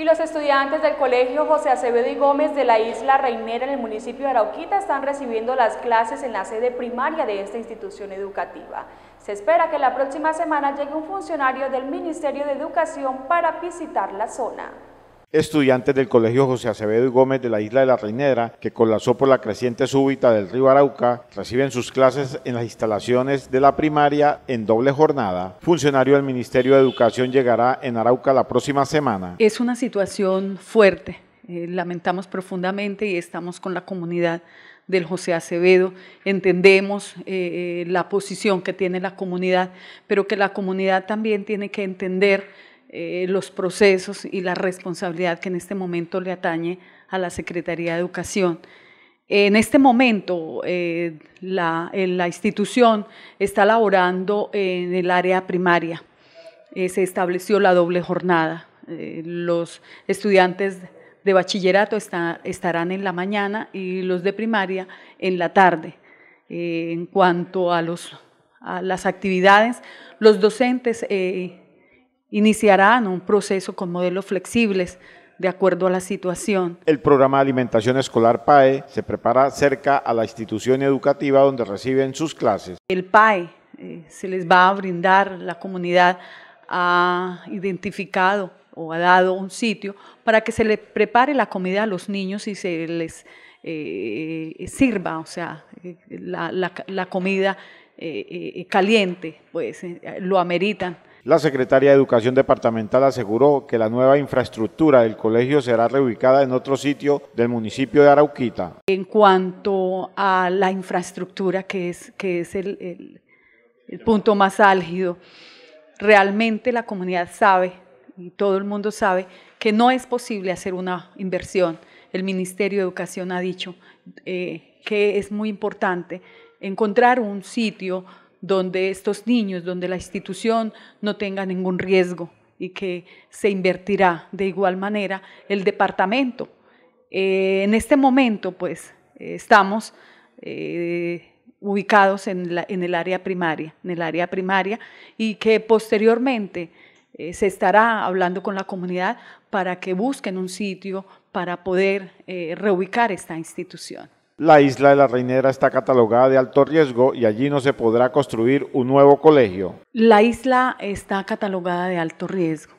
Y los estudiantes del Colegio José Acevedo y Gómez de la Isla Reinera en el municipio de Arauquita están recibiendo las clases en la sede primaria de esta institución educativa. Se espera que la próxima semana llegue un funcionario del Ministerio de Educación para visitar la zona. Estudiantes del Colegio José Acevedo y Gómez de la isla de la Reinera, que colapsó por la creciente súbita del río Arauca, reciben sus clases en las instalaciones de la primaria en doble jornada. Funcionario del Ministerio de Educación llegará en Arauca la próxima semana. Es una situación fuerte, eh, lamentamos profundamente y estamos con la comunidad del José Acevedo, entendemos eh, eh, la posición que tiene la comunidad, pero que la comunidad también tiene que entender eh, los procesos y la responsabilidad que en este momento le atañe a la Secretaría de Educación. En este momento, eh, la, institución está laborando en el área primaria. Eh, se estableció la doble jornada. los estudiantes de bachillerato estarán en la mañana y los de primaria en la tarde. en cuanto a, las actividades, los docentes Iniciarán un proceso con modelos flexibles de acuerdo a la situación. El programa de alimentación escolar PAE se prepara cerca a la institución educativa donde reciben sus clases. El PAE eh, se les va a brindar, la comunidad ha identificado o ha dado un sitio para que se le prepare la comida a los niños y se les eh, sirva, o sea, eh, la, comida caliente, pues lo ameritan. La secretaria de Educación Departamental aseguró que la nueva infraestructura del colegio será reubicada en otro sitio del municipio de Arauquita. En cuanto a la infraestructura, que es, que es el, punto más álgido, realmente la comunidad sabe, y todo el mundo sabe, que no es posible hacer una inversión. El Ministerio de Educación ha dicho eh, que es muy importante encontrar un sitio donde estos niños, donde la institución no tenga ningún riesgo y que se invertirá de igual manera el departamento. Eh, en este momento, pues, eh, estamos eh, ubicados en, en, el área primaria, en el área primaria, y que posteriormente se estará hablando con la comunidad para que busquen un sitio para poder reubicar esta institución la isla de la Reinera está catalogada de alto riesgo y allí no se podrá construir un nuevo colegio. La isla está catalogada de alto riesgo.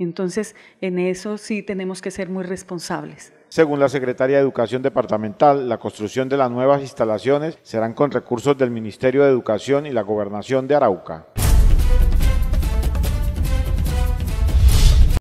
Entonces, en eso sí tenemos que ser muy responsables. Según la Secretaría de Educación Departamental, la construcción de las nuevas instalaciones serán con recursos del Ministerio de Educación y la Gobernación de Arauca.